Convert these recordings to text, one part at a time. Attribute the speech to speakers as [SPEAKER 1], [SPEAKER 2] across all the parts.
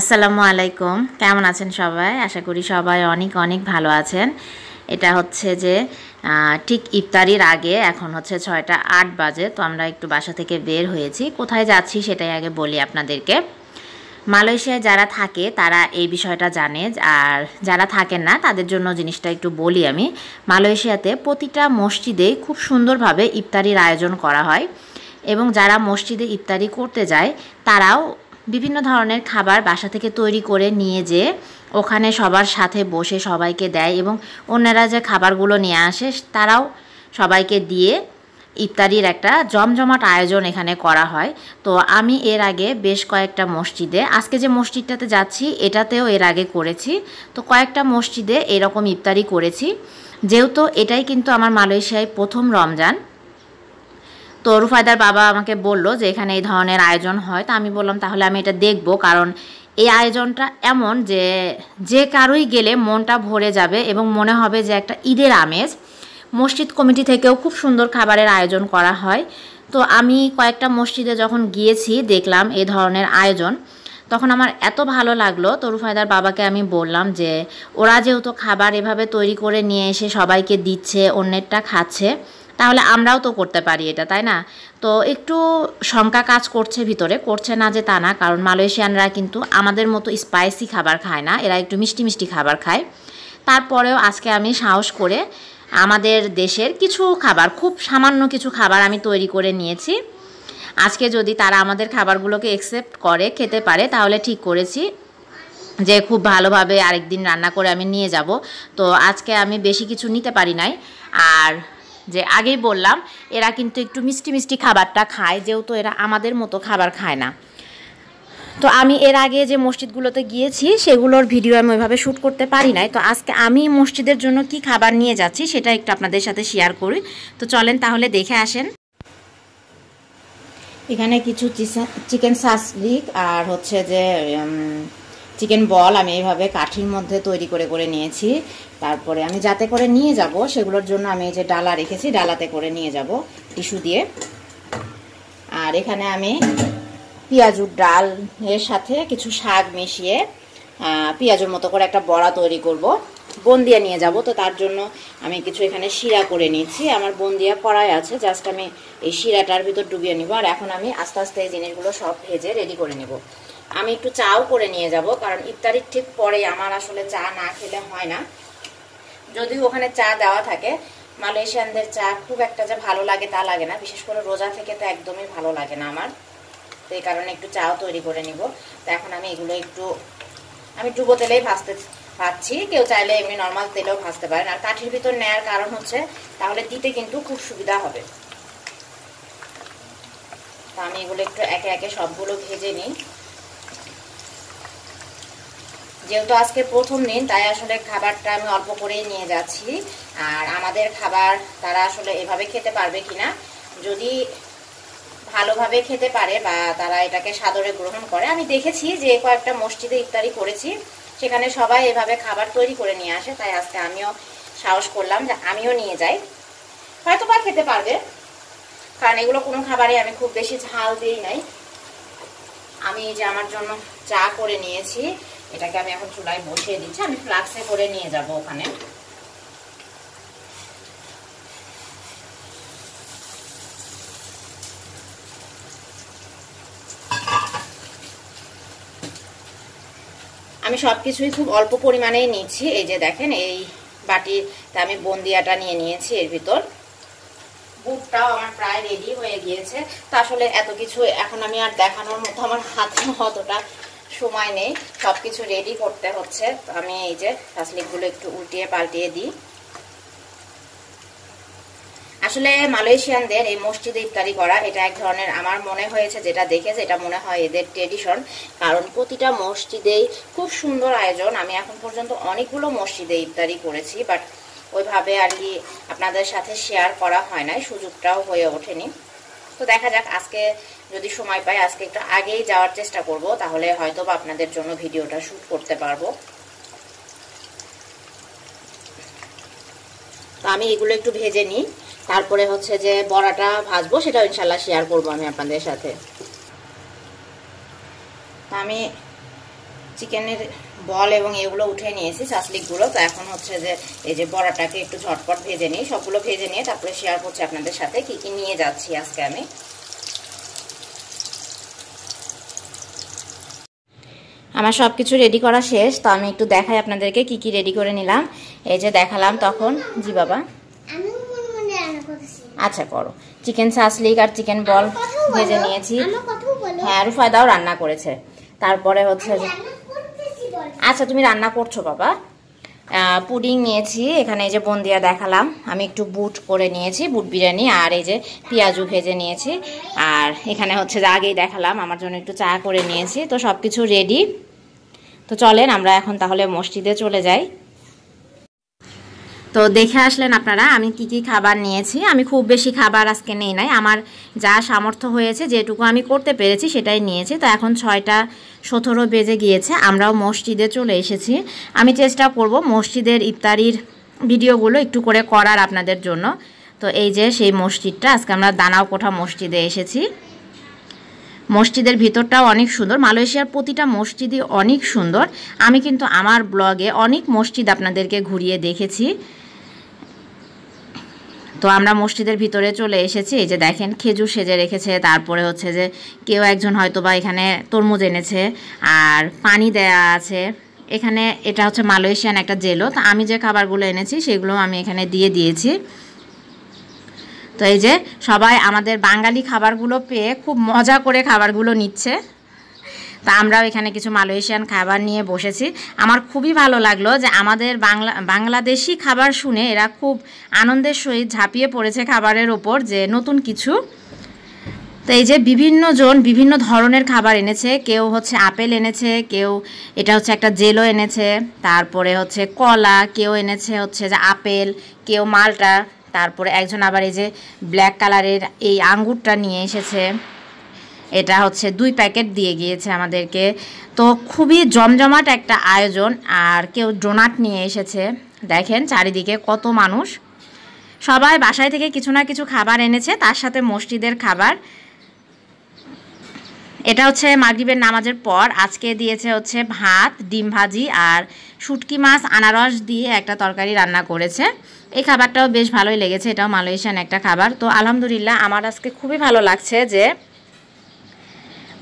[SPEAKER 1] আসসালামু আলাইকুম কেমন আছেন সবাই আশা করি সবাই অনেক অনেক ভালো আছেন এটা হচ্ছে যে ঠিক ইফতারির আগে এখন হচ্ছে ছয়টা আট বাজে তো আমরা একটু বাসা থেকে বের হয়েছি কোথায় যাচ্ছি সেটাই আগে বলি আপনাদেরকে মালয়েশিয়ায় যারা থাকে তারা এই বিষয়টা জানে আর যারা থাকেন না তাদের জন্য জিনিসটা একটু বলি আমি মালয়েশিয়াতে প্রতিটা মসজিদে খুব সুন্দরভাবে ইফতারির আয়োজন করা হয় এবং যারা মসজিদে ইফতারি করতে যায় তারাও বিভিন্ন ধরনের খাবার বাসা থেকে তৈরি করে নিয়ে যে ওখানে সবার সাথে বসে সবাইকে দেয় এবং অন্যরা যে খাবারগুলো নিয়ে আসে তারাও সবাইকে দিয়ে ইফতারির একটা জমজমাট আয়োজন এখানে করা হয় তো আমি এর আগে বেশ কয়েকটা মসজিদে আজকে যে মসজিদটাতে যাচ্ছি এটাতেও এর আগে করেছি তো কয়েকটা মসজিদে এরকম ইফতারি করেছি যেহেতু এটাই কিন্তু আমার মালয়েশিয়ায় প্রথম রমজান তো রুফায়দার বাবা আমাকে বলল যে এখানে এই ধরনের আয়োজন হয় তা আমি বললাম তাহলে আমি এটা দেখব কারণ এই আয়োজনটা এমন যে যে কারুই গেলে মনটা ভরে যাবে এবং মনে হবে যে একটা ঈদের আমেজ মসজিদ কমিটি থেকেও খুব সুন্দর খাবারের আয়োজন করা হয় তো আমি কয়েকটা মসজিদে যখন গিয়েছি দেখলাম এই ধরনের আয়োজন তখন আমার এত ভালো লাগলো তরুফায়দার বাবাকে আমি বললাম যে ওরা যেহেতু খাবার এভাবে তৈরি করে নিয়ে এসে সবাইকে দিচ্ছে অন্যেরটা খাচ্ছে তাহলে আমরাও তো করতে পারি এটা তাই না তো একটু শঙ্কা কাজ করছে ভিতরে করছে না যে তা না কারণ মালয়েশিয়ানরা কিন্তু আমাদের মতো স্পাইসি খাবার খায় না এরা একটু মিষ্টি মিষ্টি খাবার খায় তারপরেও আজকে আমি সাহস করে আমাদের দেশের কিছু খাবার খুব সামান্য কিছু খাবার আমি তৈরি করে নিয়েছি আজকে যদি তারা আমাদের খাবারগুলোকে একসেপ্ট করে খেতে পারে তাহলে ঠিক করেছি যে খুব ভালোভাবে আরেকদিন রান্না করে আমি নিয়ে যাব তো আজকে আমি বেশি কিছু নিতে পারি নাই আর যে আগেই বললাম এরা কিন্তু একটু মিষ্টি মিষ্টি খাবারটা খায় যেহেতু এরা আমাদের মতো খাবার খায় না তো আমি এর আগে যে মসজিদগুলোতে গিয়েছি সেগুলোর ভিডিও আমি ওইভাবে শ্যুট করতে পারি নাই তো আজকে আমি মসজিদের জন্য কি খাবার নিয়ে যাচ্ছি সেটা একটু আপনাদের সাথে শেয়ার করি তো চলেন তাহলে দেখে আসেন এখানে কিছু চিকেন সাসলিক আর হচ্ছে যে চিকেন বল আমি এইভাবে কাঠির মধ্যে তৈরি করে করে নিয়েছি তারপরে আমি যাতে করে নিয়ে যাব সেগুলোর জন্য আমি এই যে ডালা রেখেছি ডালাতে করে নিয়ে যাব টিস্যু দিয়ে আর এখানে আমি পেঁয়াজুর ডাল এর সাথে কিছু শাক মিশিয়ে পেঁয়াজুর মতো করে একটা বড়া তৈরি করব বন্দিয়া নিয়ে যাব তো তার জন্য আমি কিছু এখানে শিরা করে নিয়েছি আমার বন্দিয়া করাই আছে জাস্ট আমি এই শিরাটার ভিতর ডুবিয়ে নিব আর এখন আমি আস্তে আস্তে এই জিনিসগুলো সব ভেজে রেডি করে নেব আমি একটু চাও করে নিয়ে যাব কারণ ইফতারির ঠিক পরে আমার আসলে চা না খেলে হয় না যদিও ওখানে চা দেওয়া থাকে মালয়েশিয়ানদের চা খুব একটা যে ভালো লাগে তা লাগে না বিশেষ করে রোজা থেকে তো একদমই ভালো লাগে না আমার তো এই কারণে একটু চাও তৈরি করে নিব তো এখন আমি এগুলো একটু আমি ডুবো তেলেই ভাজতে ভাজছি কেউ চাইলে এমনি নর্মাল তেলেও ভাজতে পারেন আর কাঠির ভিতর নেয়ার কারণ হচ্ছে তাহলে দিতে কিন্তু খুব সুবিধা হবে তো আমি এগুলো একটু একে একে সবগুলো ভেজে নিই যেহেতু আজকে প্রথম দিন তাই আসলে খাবারটা আমি অল্প করেই নিয়ে যাচ্ছি আর আমাদের খাবার তারা আসলে এভাবে খেতে পারবে কিনা যদি ভালোভাবে খেতে পারে বা তারা এটাকে সাদরে গ্রহণ করে আমি দেখেছি যে কয়েকটা মসজিদে ইফতারি করেছি সেখানে সবাই এভাবে খাবার তৈরি করে নিয়ে আসে তাই আজকে আমিও সাহস করলাম যে আমিও নিয়ে যাই হয়তো বা খেতে পারবে কারণ এগুলো কোনো খাবারে আমি খুব বেশি ঝাল দিই নাই আমি যে আমার জন্য চা করে নিয়েছি এটাকে আমি এখন চুলায় বসিয়ে দিচ্ছি আমি ফ্লাক্সে করে নিয়ে যাব ওখানে আমি সব কিছুই খুব অল্প পরিমাণেই নিচ্ছি এই যে দেখেন এই বাটিতে আমি বন্দিয়াটা নিয়ে নিয়েছি এর ভিতর বুটটাও আমার প্রায় রেডি হয়ে গিয়েছে তা আসলে এত কিছু এখন আমি আর দেখানোর মতো আমার হাতে অতটা সময় নেই সব কিছু রেডি করতে হচ্ছে আমি এই যে ফাসলিকগুলো একটু উল্টিয়ে পাল্টিয়ে দিই আসলে মালয়েশিয়ানদের এই মসজিদে ইফতারি করা এটা এক ধরনের আমার মনে হয়েছে যেটা দেখেছে এটা মনে হয় এদের ট্রেডিশন কারণ প্রতিটা মসজিদেই খুব সুন্দর আয়োজন আমি এখন পর্যন্ত অনেকগুলো মসজিদে ইফতারি করেছি বাট ওইভাবে আর কি আপনাদের সাথে শেয়ার করা হয় নাই সুযোগটাও হয়ে ওঠেনি তো দেখা যাক আজকে যদি সময় পাই আজকে একটু আগেই যাওয়ার চেষ্টা করব তাহলে হয়তো বা আপনাদের জন্য ভিডিওটা শ্যুট করতে পারবো তো আমি এগুলো একটু ভেজে নিই তারপরে হচ্ছে যে বড়াটা ভাজবো সেটা ইনশাল্লাহ শেয়ার করব আমি আপনাদের সাথে আমি চিকেনের বল এবং এগুলো উঠে নিয়েছি শাসলিকগুলো তো এখন হচ্ছে যে এই যে বড়াটাকে একটু ঝটপট ভেজে নিই সবগুলো ভেজে নিয়ে তারপরে শেয়ার করছি আপনাদের সাথে কি কি নিয়ে যাচ্ছি আজকে আমি আমার সব কিছু রেডি করা শেষ তো আমি একটু দেখাই আপনাদেরকে কি কি রেডি করে নিলাম এই যে দেখালাম তখন জি বাবা আচ্ছা করো চিকেন শাসলিক আর চিকেন বল ভেজে নিয়েছি হ্যাঁ রুফায়দাও রান্না করেছে তারপরে হচ্ছে আচ্ছা তুমি রান্না করছো বাবা পুডিং নিয়েছি এখানে এই যে বন্দিয়া দেখালাম আমি একটু বুট করে নিয়েছি বুট বিরিয়ানি আর এই যে পেঁয়াজু ভেজে নিয়েছি আর এখানে হচ্ছে যে আগেই দেখালাম আমার জন্য একটু চা করে নিয়েছি তো সব কিছু রেডি তো চলেন আমরা এখন তাহলে মসজিদে চলে যাই তো দেখে আসলেন আপনারা আমি কি কি খাবার নিয়েছি আমি খুব বেশি খাবার আজকে নেই নাই আমার যা সামর্থ্য হয়েছে যেটুকু আমি করতে পেরেছি সেটাই নিয়েছি তো এখন ছয়টা সতেরো বেজে গিয়েছে আমরাও মসজিদে চলে এসেছি আমি চেষ্টা করব মসজিদের ইফতারির ভিডিওগুলো একটু করে করার আপনাদের জন্য তো এই যে সেই মসজিদটা আজকে আমরা দানাও কোঠা মসজিদে এসেছি মসজিদের ভিতরটাও অনেক সুন্দর মালয়েশিয়ার প্রতিটা মসজিদই অনেক সুন্দর আমি কিন্তু আমার ব্লগে অনেক মসজিদ আপনাদেরকে ঘুরিয়ে দেখেছি তো আমরা মসজিদের ভিতরে চলে এসেছি এই যে দেখেন খেজুর সেজে রেখেছে তারপরে হচ্ছে যে কেউ একজন হয়তো বা এখানে তরমুজ এনেছে আর পানি দেয়া আছে এখানে এটা হচ্ছে মালয়েশিয়ান একটা জেলো তো আমি যে খাবারগুলো এনেছি সেগুলো আমি এখানে দিয়ে দিয়েছি তো এই যে সবাই আমাদের বাঙালি খাবারগুলো পেয়ে খুব মজা করে খাবারগুলো নিচ্ছে তা আমরাও এখানে কিছু মালয়েশিয়ান খাবার নিয়ে বসেছি আমার খুবই ভালো লাগলো যে আমাদের বাংলা বাংলাদেশি খাবার শুনে এরা খুব আনন্দের সহিত ঝাঁপিয়ে পড়েছে খাবারের ওপর যে নতুন কিছু তো এই যে বিভিন্ন জন বিভিন্ন ধরনের খাবার এনেছে কেউ হচ্ছে আপেল এনেছে কেউ এটা হচ্ছে একটা জেলো এনেছে তারপরে হচ্ছে কলা কেউ এনেছে হচ্ছে যে আপেল কেউ মালটা তারপরে একজন আবার এই যে ব্ল্যাক কালারের এই আঙ্গুরটা নিয়ে এসেছে এটা হচ্ছে দুই প্যাকেট দিয়ে গিয়েছে আমাদেরকে তো খুবই জমজমাট একটা আয়োজন আর কেউ ডোনাট নিয়ে এসেছে দেখেন চারিদিকে কত মানুষ সবাই বাসায় থেকে কিছু না কিছু খাবার এনেছে তার সাথে মসজিদের খাবার এটা হচ্ছে মাগরীবের নামাজের পর আজকে দিয়েছে হচ্ছে ভাত ডিম ভাজি আর শুটকি মাছ আনারস দিয়ে একটা তরকারি রান্না করেছে এই খাবারটাও বেশ ভালোই লেগেছে এটাও মালয়েশিয়ান একটা খাবার তো আলহামদুলিল্লাহ আমার আজকে খুবই ভালো লাগছে যে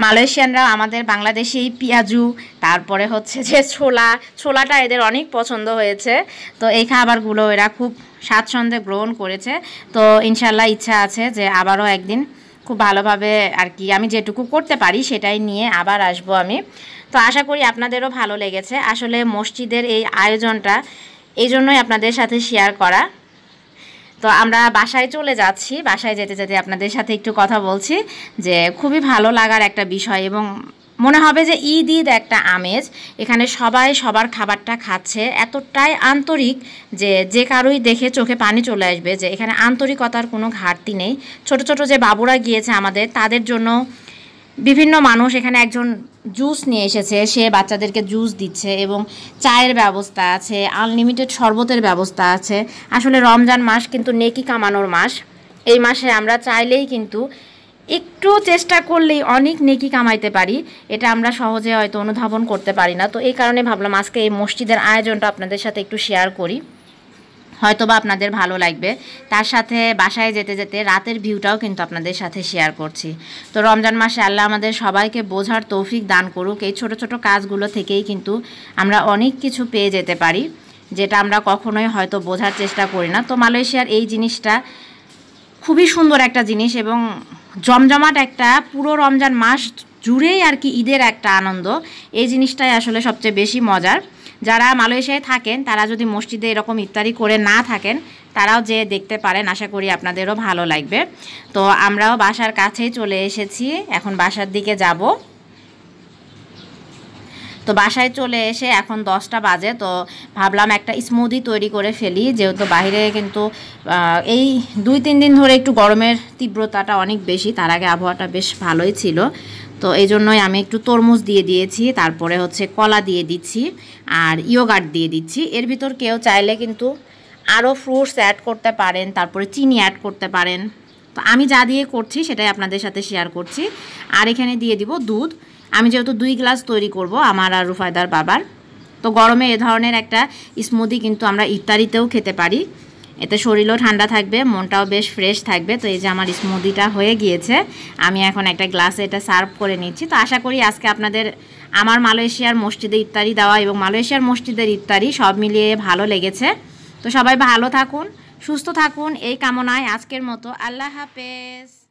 [SPEAKER 1] মালয়েশিয়ানরা আমাদের বাংলাদেশে এই পেঁয়াজু তারপরে হচ্ছে যে ছোলা ছোলাটা এদের অনেক পছন্দ হয়েছে তো এই খাবারগুলো এরা খুব স্বাচ্ছন্দ্যে গ্রহণ করেছে তো ইনশাল্লাহ ইচ্ছা আছে যে আবারও একদিন খুব ভালোভাবে আর কি আমি যেটুকু করতে পারি সেটাই নিয়ে আবার আসব আমি তো আশা করি আপনাদেরও ভালো লেগেছে আসলে মসজিদের এই আয়োজনটা এই জন্যই আপনাদের সাথে শেয়ার করা তো আমরা বাসায় চলে যাচ্ছি বাসায় যেতে যেতে আপনাদের সাথে একটু কথা বলছি যে খুবই ভালো লাগার একটা বিষয় এবং মনে হবে যে ঈদ ঈদ একটা আমেজ এখানে সবাই সবার খাবারটা খাচ্ছে এতটাই আন্তরিক যে যে কারোই দেখে চোখে পানি চলে আসবে যে এখানে আন্তরিকতার কোনো ঘাটতি নেই ছোট ছোট যে বাবুরা গিয়েছে আমাদের তাদের জন্য বিভিন্ন মানুষ এখানে একজন জুস নিয়ে এসেছে সে বাচ্চাদেরকে জুস দিচ্ছে এবং চায়ের ব্যবস্থা আছে আনলিমিটেড শরবতের ব্যবস্থা আছে আসলে রমজান মাস কিন্তু নেকি কামানোর মাস এই মাসে আমরা চাইলেই কিন্তু একটু চেষ্টা করলেই অনেক নেকি কামাইতে পারি এটা আমরা সহজে হয়তো অনুধাবন করতে পারি না তো এই কারণে ভাবলাম আজকে এই মসজিদের আয়োজনটা আপনাদের সাথে একটু শেয়ার করি হয়তো বা আপনাদের ভালো লাগবে তার সাথে বাসায় যেতে যেতে রাতের ভিউটাও কিন্তু আপনাদের সাথে শেয়ার করছি তো রমজান মাসে আল্লাহ আমাদের সবাইকে বোঝার তৌফিক দান করুক এই ছোট ছোট কাজগুলো থেকেই কিন্তু আমরা অনেক কিছু পেয়ে যেতে পারি যেটা আমরা কখনোই হয়তো বোঝার চেষ্টা করি না তো মালয়েশিয়ার এই জিনিসটা খুবই সুন্দর একটা জিনিস এবং জমজমাট একটা পুরো রমজান মাস জুড়েই আর কি ঈদের একটা আনন্দ এই জিনিসটাই আসলে সবচেয়ে বেশি মজার যারা মালয়েশিয়ায় থাকেন তারা যদি মসজিদে এরকম ইত্যাদি করে না থাকেন তারাও যে দেখতে পারেন আশা করি আপনাদেরও ভালো লাগবে তো আমরাও বাসার কাছেই চলে এসেছি এখন বাসার দিকে যাব তো বাসায় চলে এসে এখন দশটা বাজে তো ভাবলাম একটা স্মুদি তৈরি করে ফেলি যেহেতু বাইরে কিন্তু এই দুই তিন দিন ধরে একটু গরমের তীব্রতাটা অনেক বেশি তার আগে আবহাওয়াটা বেশ ভালোই ছিল তো এই জন্যই আমি একটু তরমুজ দিয়ে দিয়েছি তারপরে হচ্ছে কলা দিয়ে দিচ্ছি আর ইয়োগার্ট দিয়ে দিচ্ছি এর ভিতর কেউ চাইলে কিন্তু আরও ফ্রুটস অ্যাড করতে পারেন তারপরে চিনি অ্যাড করতে পারেন তো আমি যা দিয়ে করছি সেটাই আপনাদের সাথে শেয়ার করছি আর এখানে দিয়ে দিব দুধ আমি যেহেতু দুই গ্লাস তৈরি করব আমার আর রুফায়দার বাবার তো গরমে এ ধরনের একটা স্মুদি কিন্তু আমরা ইফতারিতেও খেতে পারি এতে শরীরও ঠান্ডা থাকবে মনটাও বেশ ফ্রেশ থাকবে তো এই যে আমার স্মুদিটা হয়ে গিয়েছে আমি এখন একটা গ্লাসে এটা সার্ভ করে নিচ্ছি তো আশা করি আজকে আপনাদের আমার মালয়েশিয়ার মসজিদে ইত্যাদি দেওয়া এবং মালয়েশিয়ার মসজিদের ইত্যাদি সব মিলিয়ে ভালো লেগেছে তো সবাই ভালো থাকুন সুস্থ থাকুন এই কামনায় আজকের মতো আল্লাহ হাফেজ